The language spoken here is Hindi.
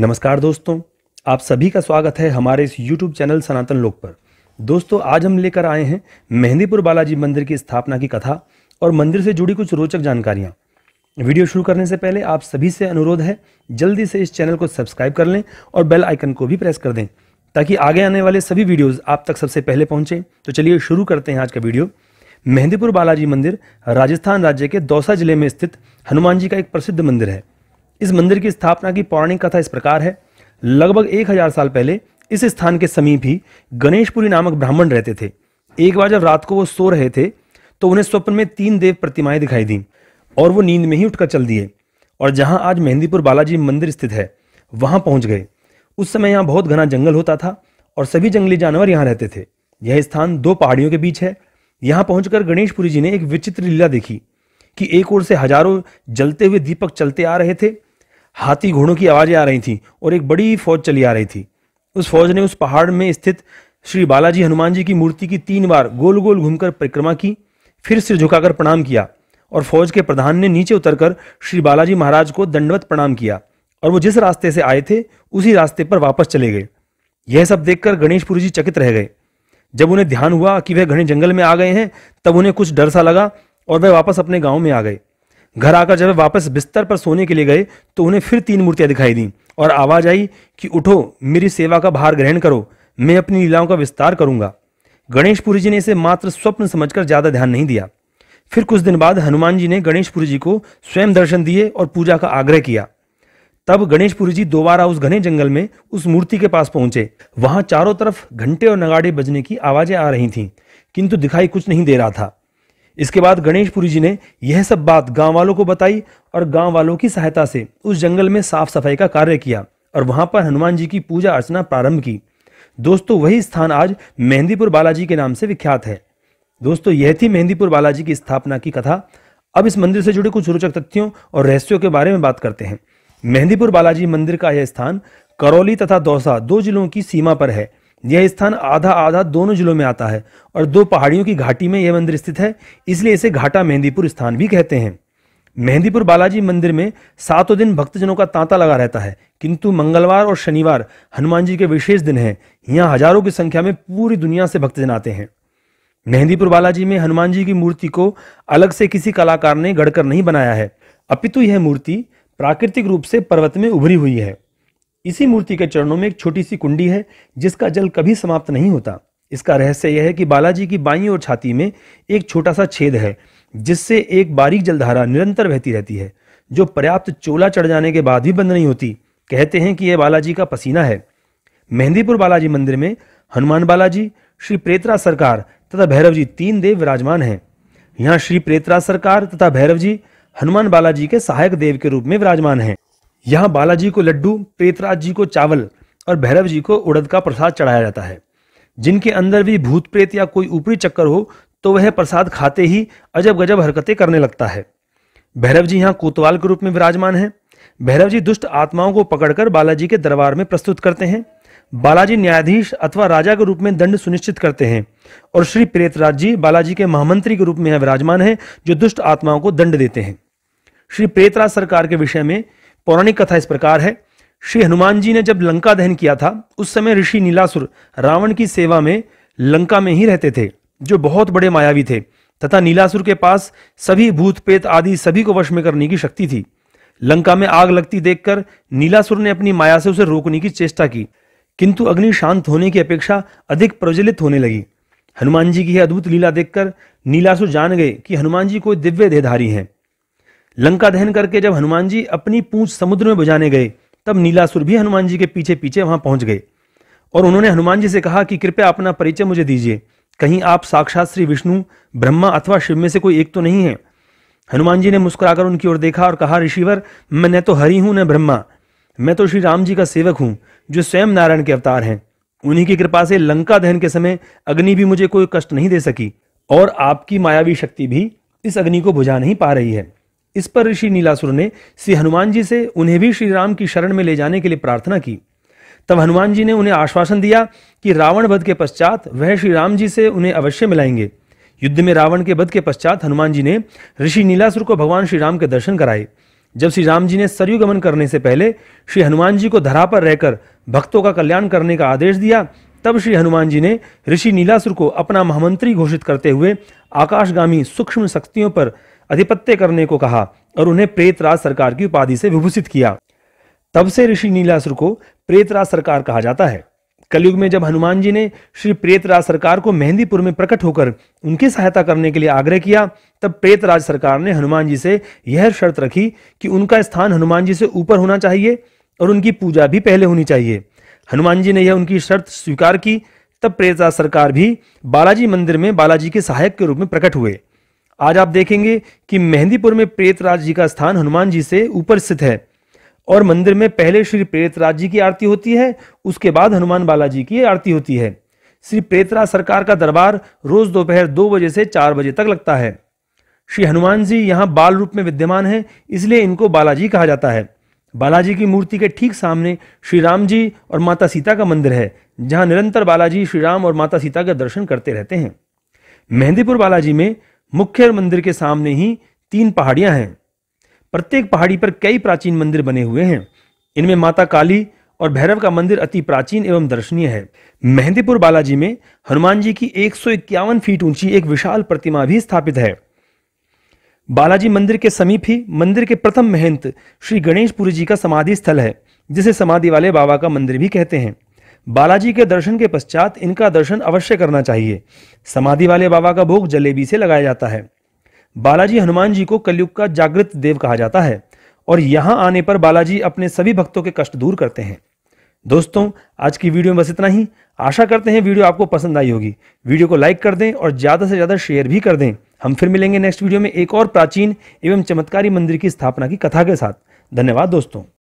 नमस्कार दोस्तों आप सभी का स्वागत है हमारे इस YouTube चैनल सनातन लोक पर दोस्तों आज हम लेकर आए हैं मेहंदीपुर बालाजी मंदिर की स्थापना की कथा और मंदिर से जुड़ी कुछ रोचक जानकारियाँ वीडियो शुरू करने से पहले आप सभी से अनुरोध है जल्दी से इस चैनल को सब्सक्राइब कर लें और बेल आइकन को भी प्रेस कर दें ताकि आगे आने वाले सभी वीडियोज़ आप तक सबसे पहले पहुँचें तो चलिए शुरू करते हैं आज का वीडियो मेहंदीपुर बालाजी मंदिर राजस्थान राज्य के दौसा जिले में स्थित हनुमान जी का एक प्रसिद्ध मंदिर है इस मंदिर की स्थापना की पौराणिक कथा इस प्रकार है लगभग एक हजार साल पहले इस स्थान के समीप ही गणेशपुरी नामक ब्राह्मण रहते थे एक बार जब रात को वो सो रहे थे तो उन्हें स्वप्न में तीन देव प्रतिमाएं दिखाई दी और वो नींद में ही उठकर चल दिए और जहां आज मेहंदीपुर बालाजी मंदिर स्थित है वहां पहुंच गए उस समय यहाँ बहुत घना जंगल होता था और सभी जंगली जानवर यहाँ रहते थे यह स्थान दो पहाड़ियों के बीच है यहाँ पहुंचकर गणेशपुरी जी ने एक विचित्र लीला देखी कि एक ओर से हजारों जलते हुए दीपक चलते आ रहे थे हाथी घोड़ों की आवाज़ें आ रही थी और एक बड़ी फौज चली आ रही थी उस फौज ने उस पहाड़ में स्थित श्री बालाजी हनुमान जी की मूर्ति की तीन बार गोल गोल घूमकर परिक्रमा की फिर सिर झुकाकर प्रणाम किया और फौज के प्रधान ने नीचे उतरकर श्री बालाजी महाराज को दंडवत प्रणाम किया और वो जिस रास्ते से आए थे उसी रास्ते पर वापस चले गए यह सब देखकर गणेशपुरी जी चकित रह गए जब उन्हें ध्यान हुआ कि वह घने जंगल में आ गए हैं तब उन्हें कुछ डर सा लगा और वह वापस अपने गांव में आ गए घर आकर जब वापस बिस्तर पर सोने के लिए गए तो उन्हें फिर तीन मूर्तियां दिखाई दी और आवाज आई कि उठो मेरी सेवा का भार ग्रहण करो मैं अपनी लीलाओं का विस्तार करूंगा गणेशपुरी जी ने इसे मात्र स्वप्न समझकर ज्यादा ध्यान नहीं दिया फिर कुछ दिन बाद हनुमान जी ने गणेशपुरी जी को स्वयं दर्शन दिए और पूजा का आग्रह किया तब गणेशपुरी जी दोबारा उस घने जंगल में उस मूर्ति के पास पहुंचे वहां चारों तरफ घंटे और नगाड़े बजने की आवाजें आ रही थीं किंतु दिखाई कुछ नहीं दे रहा था इसके बाद गणेशपुरी जी ने यह सब बात गांव वालों को बताई और गांव वालों की सहायता से उस जंगल में साफ सफाई का कार्य किया और वहां पर हनुमान जी की पूजा अर्चना प्रारंभ की दोस्तों वही स्थान आज मेहंदीपुर बालाजी के नाम से विख्यात है दोस्तों यह थी मेहंदीपुर बालाजी की स्थापना की कथा अब इस मंदिर से जुड़े कुछ रोचक तथ्यों और रहस्यों के बारे में बात करते हैं मेहंदीपुर बालाजी मंदिर का यह स्थान करौली तथा दौसा दो जिलों की सीमा पर है यह स्थान आधा आधा दोनों जिलों में आता है और दो पहाड़ियों की घाटी में यह मंदिर स्थित है इसलिए इसे घाटा मेहंदीपुर स्थान भी कहते हैं मेहंदीपुर बालाजी मंदिर में सातों दिन भक्तजनों का तांता लगा रहता है किंतु मंगलवार और शनिवार हनुमान जी के विशेष दिन हैं यहाँ हजारों की संख्या में पूरी दुनिया से भक्तजन आते हैं मेहंदीपुर बालाजी में हनुमान जी की मूर्ति को अलग से किसी कलाकार ने गढ़कर नहीं बनाया है अपितु यह मूर्ति प्राकृतिक रूप से पर्वत में उभरी हुई है इसी मूर्ति के चरणों में एक छोटी सी कुंडी है जिसका जल कभी समाप्त नहीं होता इसका रहस्य यह है कि बालाजी की बाई और छाती में एक छोटा सा छेद है जिससे एक बारीक जलधारा निरंतर बहती रहती है जो पर्याप्त चोला चढ़ जाने के बाद भी बंद नहीं होती कहते हैं कि यह बालाजी का पसीना है मेहंदीपुर बालाजी मंदिर में हनुमान बालाजी श्री प्रेतरा सरकार तथा भैरव जी तीन देव विराजमान हैं यहाँ श्री प्रेतरा सरकार तथा भैरव जी हनुमान बालाजी के सहायक देव के रूप में विराजमान हैं यहाँ बालाजी को लड्डू प्रेतराज जी को चावल और भैरव जी को उड़द का प्रसाद चढ़ाया जाता है जिनके अंदर भी भूत प्रेत या कोई ऊपरी चक्कर हो तो वह प्रसाद खाते ही अजब गजब हरकतें करने लगता है भैरव जी यहाँ कोतवाल के रूप में विराजमान है भैरव जी दुष्ट आत्माओं को पकड़कर बालाजी के दरबार में प्रस्तुत करते हैं बालाजी न्यायाधीश अथवा राजा के रूप में दंड सुनिश्चित करते हैं और श्री प्रेतराज जी बालाजी के महामंत्री के रूप में विराजमान है जो दुष्ट आत्माओं को दंड देते हैं श्री प्रेतराज सरकार के विषय में पौराणिक कथा इस प्रकार है श्री हनुमान जी ने जब लंका दहन किया था उस समय ऋषि नीलासुर रावण की सेवा में लंका में ही रहते थे जो बहुत बड़े मायावी थे तथा नीलासुर के पास सभी भूत प्रेत आदि सभी को वश में करने की शक्ति थी लंका में आग लगती देखकर नीलासुर ने अपनी माया से उसे रोकने की चेष्टा की किंतु अग्नि शांत होने की अपेक्षा अधिक प्रज्वलित होने लगी हनुमान जी की यह अद्भुत लीला देखकर नीलासुर जान गए कि हनुमान जी कोई दिव्य देहधारी हैं लंका दहन करके जब हनुमान जी अपनी पूंछ समुद्र में बुझाने गए तब नीलासुर भी हनुमान जी के पीछे पीछे वहां पहुंच गए और उन्होंने हनुमान जी से कहा कि कृपया अपना परिचय मुझे दीजिए कहीं आप साक्षात श्री विष्णु ब्रह्मा अथवा शिव में से कोई एक तो नहीं है हनुमान जी ने मुस्कुराकर उनकी ओर देखा और कहा ऋषिवर मैं न तो हरि हूं न ब्रह्मा मैं तो श्री राम जी का सेवक हूं जो स्वयं नारायण के अवतार हैं उन्हीं की कृपा से लंका दहन के समय अग्नि भी मुझे कोई कष्ट नहीं दे सकी और आपकी मायावी शक्ति भी इस अग्नि को बुझा नहीं पा रही है इस पर ऋषि नीलासुर ने श्री हनुमान जी से उन्हें भी श्री राम की शरण में ले जाने के लिए प्रार्थना की तब हनुमान जी ने उन्हें आश्वासन दिया कि रावण वध के पश्चात वह श्री राम जी से उन्हें अवश्य मिलाएंगे युद्ध में रावण के वध के पश्चात हनुमान जी ने ऋषि नीलासुर को भगवान श्री राम के दर्शन कराए जब श्री राम जी ने सरयू गमन करने से पहले श्री हनुमान जी को धरा पर रहकर भक्तों का कल्याण करने का आदेश दिया तब श्री हनुमान जी ने ऋषि नीलासुर को अपना महामंत्री घोषित करते हुए आकाशगामी सूक्ष्म शक्तियों पर अधिपत्य करने को कहा और उन्हें प्रेतराज सरकार की उपाधि से विभूषित किया तब से ऋषि नीलासुर को प्रेतराज सरकार कहा जाता है कलयुग में जब हनुमान जी ने श्री प्रेतराज सरकार को मेहंदीपुर में प्रकट होकर उनकी सहायता करने के लिए आग्रह किया तब प्रेतराज सरकार ने हनुमान जी से यह शर्त रखी कि उनका स्थान हनुमान जी से ऊपर होना चाहिए और उनकी पूजा भी पहले होनी चाहिए हनुमान जी ने यह उनकी शर्त स्वीकार की तब प्रेतराज सरकार भी बालाजी मंदिर में बालाजी के सहायक के रूप में प्रकट हुए आज आप देखेंगे कि मेहंदीपुर में प्रेतराज जी का स्थान हनुमान जी से ऊपर स्थित है और मंदिर में पहले श्री प्रेतराज जी की आरती होती है उसके बाद हनुमान बालाजी की आरती होती है श्री प्रेतराज सरकार का दरबार रोज दोपहर दो बजे से चार बजे तक लगता है श्री हनुमान जी यहाँ बाल रूप में विद्यमान है इसलिए इनको बालाजी कहा जाता है बालाजी की मूर्ति के ठीक सामने श्री राम जी और माता सीता का मंदिर है जहाँ निरंतर बालाजी श्री राम और माता सीता का दर्शन करते रहते हैं मेहंदीपुर बालाजी में मुख्य मंदिर के सामने ही तीन पहाड़ियां हैं प्रत्येक पहाड़ी पर कई प्राचीन मंदिर बने हुए हैं इनमें माता काली और भैरव का मंदिर अति प्राचीन एवं दर्शनीय है मेहंदीपुर बालाजी में हनुमान जी की एक फीट ऊंची एक विशाल प्रतिमा भी स्थापित है बालाजी मंदिर के समीप ही मंदिर के प्रथम महंत श्री गणेशपुरी जी का समाधि स्थल है जिसे समाधि वाले बाबा का मंदिर भी कहते हैं बालाजी के दर्शन के पश्चात इनका दर्शन अवश्य करना चाहिए समाधि वाले बाबा का भोग जलेबी से लगाया जाता है बालाजी हनुमान जी को कलयुग का जागृत देव कहा जाता है और यहाँ आने पर बालाजी अपने सभी भक्तों के कष्ट दूर करते हैं दोस्तों आज की वीडियो में बस इतना ही आशा करते हैं वीडियो आपको पसंद आई होगी वीडियो को लाइक कर दें और ज़्यादा से ज़्यादा शेयर भी कर दें हम फिर मिलेंगे नेक्स्ट वीडियो में एक और प्राचीन एवं चमत्कारी मंदिर की स्थापना की कथा के साथ धन्यवाद दोस्तों